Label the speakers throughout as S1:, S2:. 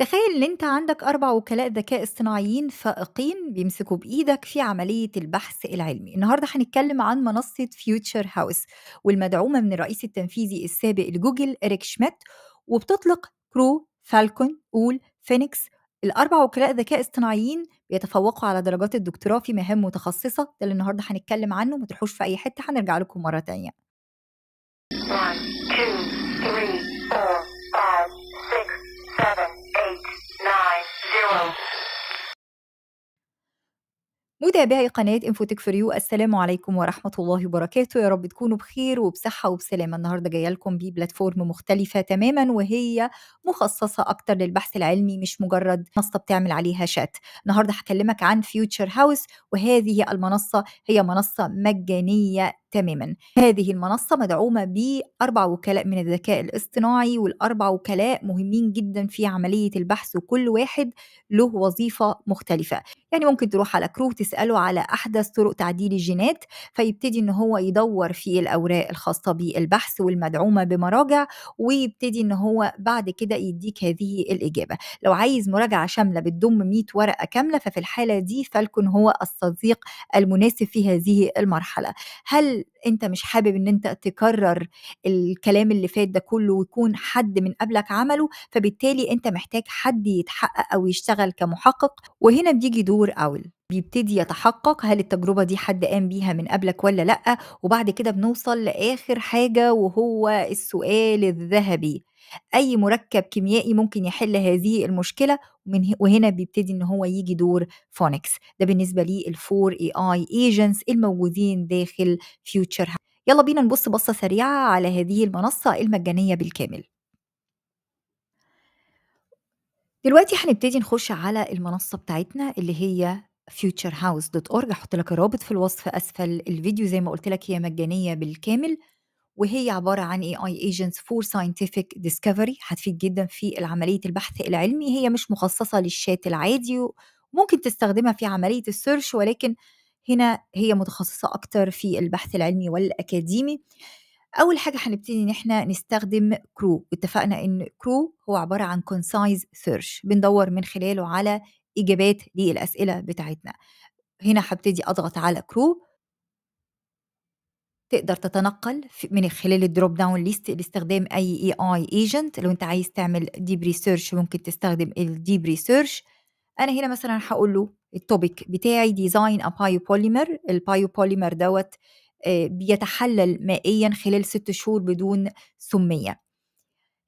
S1: تخيل ان انت عندك اربع وكلاء ذكاء اصطناعيين فائقين بيمسكوا بايدك في عمليه البحث العلمي النهارده هنتكلم عن منصه فيوتشر هاوس والمدعومه من الرئيس التنفيذي السابق لجوجل اريك شميت وبتطلق كرو فالكون اول فينيكس الاربع وكلاء ذكاء اصطناعيين بيتفوقوا على درجات الدكتوراه في مهام متخصصه ده اللي النهارده هنتكلم عنه ما تروحوش في اي حته هنرجع لكم مره تانية نعم. Wow متابعي قناة انفوتك فور يو السلام عليكم ورحمة الله وبركاته يا رب تكونوا بخير وبصحة وبسلامة النهاردة جاية لكم ببلاتفورم مختلفة تماما وهي مخصصة أكتر للبحث العلمي مش مجرد منصة بتعمل عليها شات النهاردة هكلمك عن فيوتشر هاوس وهذه المنصة هي منصة مجانية تماما هذه المنصة مدعومة بأربع وكلاء من الذكاء الاصطناعي والأربع وكلاء مهمين جدا في عملية البحث وكل واحد له وظيفة مختلفة يعني ممكن تروح على كرو تسأل يسأله على أحدث طرق تعديل الجينات فيبتدي إن هو يدور في الأوراق الخاصة بالبحث والمدعومة بمراجع ويبتدي إن هو بعد كده يديك هذه الإجابة لو عايز مراجعة شاملة بتضم 100 ورقة كاملة ففي الحالة دي فالكون هو الصديق المناسب في هذه المرحلة هل انت مش حابب ان انت تكرر الكلام اللي فات ده كله ويكون حد من قبلك عمله فبالتالي انت محتاج حد يتحقق او يشتغل كمحقق وهنا بيجي دور اول بيبتدي يتحقق هل التجربة دي حد قام بيها من قبلك ولا لأ وبعد كده بنوصل لآخر حاجة وهو السؤال الذهبي أي مركب كيميائي ممكن يحل هذه المشكلة ومن وهنا بيبتدي إن هو يجي دور فونكس ده بالنسبة لي الفور اي اي ايجنتس الموجودين داخل فيوتشر يلا بينا نبص بصة سريعة على هذه المنصة المجانية بالكامل دلوقتي هنبتدي نخش على المنصة بتاعتنا اللي هي futurehouse.org هحط لك الرابط في الوصف اسفل الفيديو زي ما قلت لك هي مجانيه بالكامل وهي عباره عن اي اي agents for scientific discovery هتفيد جدا في عمليه البحث العلمي هي مش مخصصه للشات العادي وممكن تستخدمها في عمليه السيرش ولكن هنا هي متخصصه اكتر في البحث العلمي والاكاديمي اول حاجه هنبتدي ان احنا نستخدم كرو اتفقنا ان كرو هو عباره عن كونسايز سيرش بندور من خلاله على اجابات للاسئله بتاعتنا هنا هبتدي اضغط على كرو تقدر تتنقل من خلال الدروب داون ليست لاستخدام اي اي اي ايجنت لو انت عايز تعمل ديب ريسيرش ممكن تستخدم الديب ريسيرش انا هنا مثلا هقول له التوبيك بتاعي ديزاين ا بايو بوليمر البايو بوليمر دوت آه، بيتحلل مائيا خلال ست شهور بدون سميه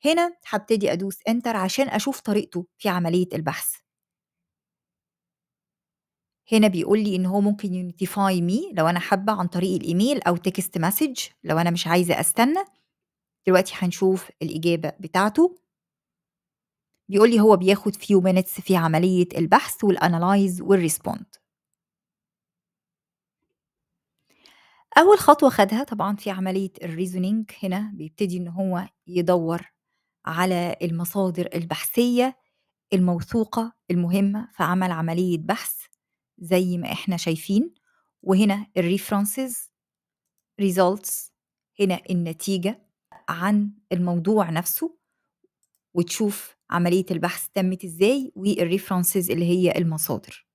S1: هنا هبتدي ادوس انتر عشان اشوف طريقته في عمليه البحث هنا بيقول لي ان هو ممكن ينوتيفاي مي لو انا حابه عن طريق الايميل او تكست مسج لو انا مش عايزه استنى دلوقتي هنشوف الاجابه بتاعته بيقول لي هو بياخد فيو مينتس في عمليه البحث والانالايز والريسبوند اول خطوه خدها طبعا في عمليه الريزونينج هنا بيبتدي ان هو يدور على المصادر البحثيه الموثوقه المهمه فعمل عمليه بحث زي ما احنا شايفين وهنا الريفرنسز results هنا النتيجة عن الموضوع نفسه وتشوف عملية البحث تمت ازاي والريفرنسز اللي هي المصادر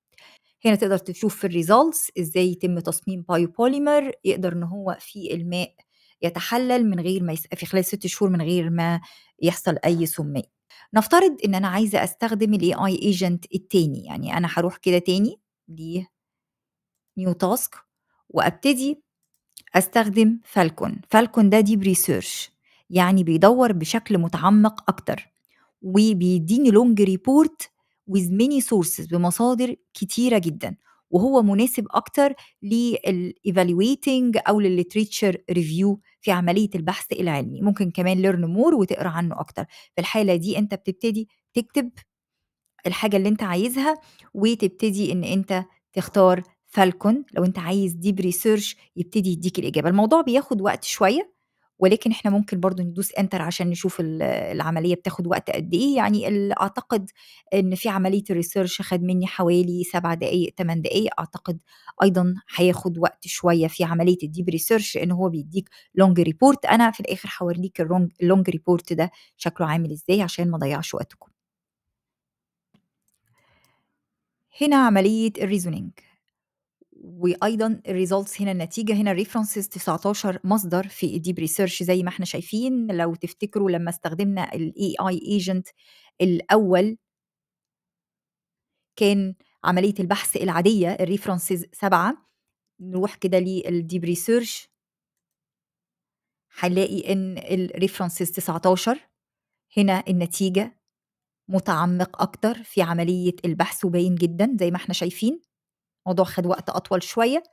S1: هنا تقدر تشوف في الريزلتس ازاي يتم تصميم بايو بوليمر يقدر ان هو في الماء يتحلل من غير ما يس... في خلال ست شهور من غير ما يحصل اي سمات نفترض ان انا عايزه استخدم الاي اي ايجنت التاني يعني انا هروح كده تاني ليه نيو تاسك وابتدي استخدم فالكون فالكون ده ديب ريسيرش يعني بيدور بشكل متعمق اكتر وبيديني لونج ريبورت with many sources بمصادر كتيره جدا وهو مناسب اكتر للايفالويتنج او للليتريتشر ريفيو في عمليه البحث العلمي ممكن كمان ليرن مور وتقرا عنه اكتر في الحاله دي انت بتبتدي تكتب الحاجة اللي أنت عايزها وتبتدي إن أنت تختار فالكون لو أنت عايز ديب ريسيرش يبتدي يديك الإجابة الموضوع بياخد وقت شوية ولكن احنا ممكن برضو ندوس انتر عشان نشوف العمليه بتاخد وقت قد ايه يعني اعتقد ان في عمليه الريسيرش خد مني حوالي سبع دقائق 8 دقائق اعتقد ايضا هياخد وقت شويه في عمليه الديب ريسيرش لان هو بيديك لونج ريبورت انا في الاخر هوريك اللونج ريبورت ده شكله عامل ازاي عشان ما اضيعش وقتكم هنا عملية الريزونينج وايضا الريزولتس هنا النتيجه هنا الريفرنسز 19 مصدر في الديب ريسيرش زي ما احنا شايفين لو تفتكروا لما استخدمنا الـ AI agent الاول كان عمليه البحث العاديه الريفرنسز سبعه نروح كده للديب ريسيرش هنلاقي ان الريفرنسز 19 هنا النتيجه متعمق أكتر في عملية البحث وباين جدا زي ما احنا شايفين الموضوع خد وقت أطول شوية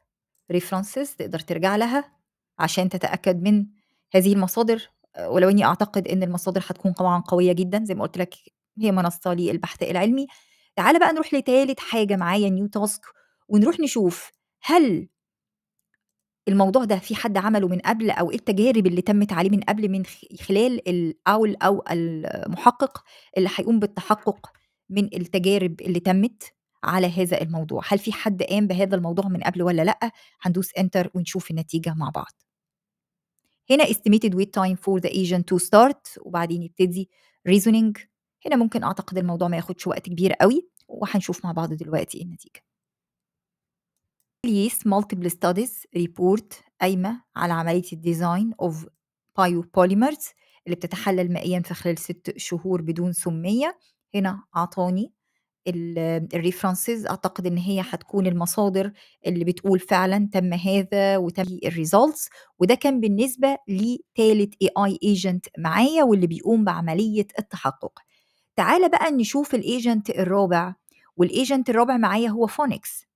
S1: ريفرنسز تقدر ترجع لها عشان تتأكد من هذه المصادر آه، ولو اني اعتقد ان المصادر هتكون طبعا قويه جدا زي ما قلت لك هي منصه للبحث العلمي تعال بقى نروح لتالت حاجه معايا نيو تاسك ونروح نشوف هل الموضوع ده في حد عمله من قبل او ايه التجارب اللي تمت عليه من قبل من خلال الاول او المحقق اللي هيقوم بالتحقق من التجارب اللي تمت على هذا الموضوع هل في حد قام بهذا الموضوع من قبل ولا لا هندوس انتر ونشوف النتيجه مع بعض هنا estimated wait time for the agent to start وبعدين يبتدي reasoning هنا ممكن اعتقد الموضوع ما ياخدش وقت كبير قوي وهنشوف مع بعض دلوقتي إيه النتيجه ليس مالتيبل ستاديز ريبورت قايمه على عمليه الديزاين اوف بايو بوليمرز اللي بتتحلل مائيا في خلال ست شهور بدون سميه هنا اعطاني الريفرنسز اعتقد ان هي هتكون المصادر اللي بتقول فعلا تم هذا وتم الريزلتس وده كان بالنسبه لتالت اي اي ايجنت معايا واللي بيقوم بعمليه التحقق تعالى بقى نشوف الايجنت الرابع والايجنت الرابع معايا هو فونكس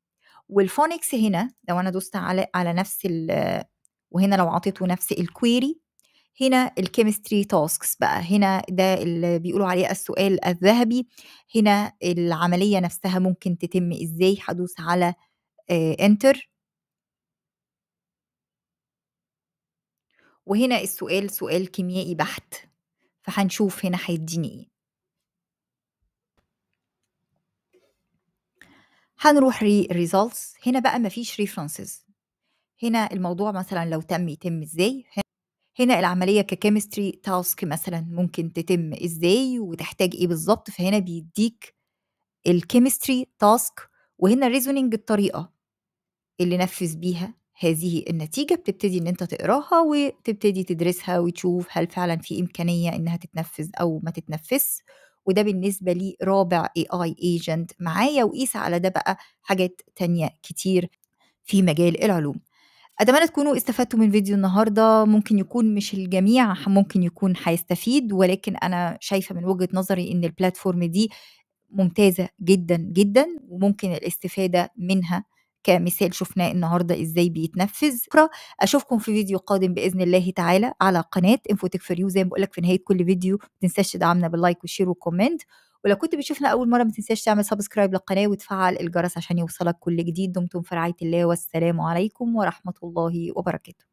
S1: والفونكس هنا لو انا دوست على على نفس وهنا لو عطيته نفس الكويري هنا الكيمستري تاسكس بقى هنا ده اللي بيقولوا عليه السؤال الذهبي هنا العمليه نفسها ممكن تتم ازاي هدوس على انتر آه، وهنا السؤال سؤال كيميائي بحت فهنشوف هنا هيديني ايه هنروح results هنا بقى مفيش references هنا الموضوع مثلا لو تم يتم ازاي هنا العملية ككيمستري تاسك مثلا ممكن تتم ازاي وتحتاج ايه بالظبط فهنا بيديك الكيمستري تاسك وهنا الريزونينج الطريقة اللي نفذ بيها هذه النتيجة بتبتدي ان انت تقراها وتبتدي تدرسها وتشوف هل فعلا في امكانية انها تتنفذ او ما تتنفذ وده بالنسبة لي رابع AI agent معايا وقيس على ده بقى حاجات تانية كتير في مجال العلوم أتمنى تكونوا استفدتوا من فيديو النهاردة ممكن يكون مش الجميع ممكن يكون هيستفيد ولكن أنا شايفة من وجهة نظري إن البلاتفورم دي ممتازة جدا جدا وممكن الاستفادة منها كمثال شفناه النهارده ازاي بيتنفذ بكره اشوفكم في فيديو قادم باذن الله تعالى على قناه انفوتك فور يو زي ما بقول لك في نهايه كل فيديو ما تنساش تدعمنا باللايك وشير وكومنت ولو كنت بتشوفنا اول مره ما تنساش تعمل سبسكرايب للقناه وتفعل الجرس عشان يوصلك كل جديد دمتم في رعايه الله والسلام عليكم ورحمه الله وبركاته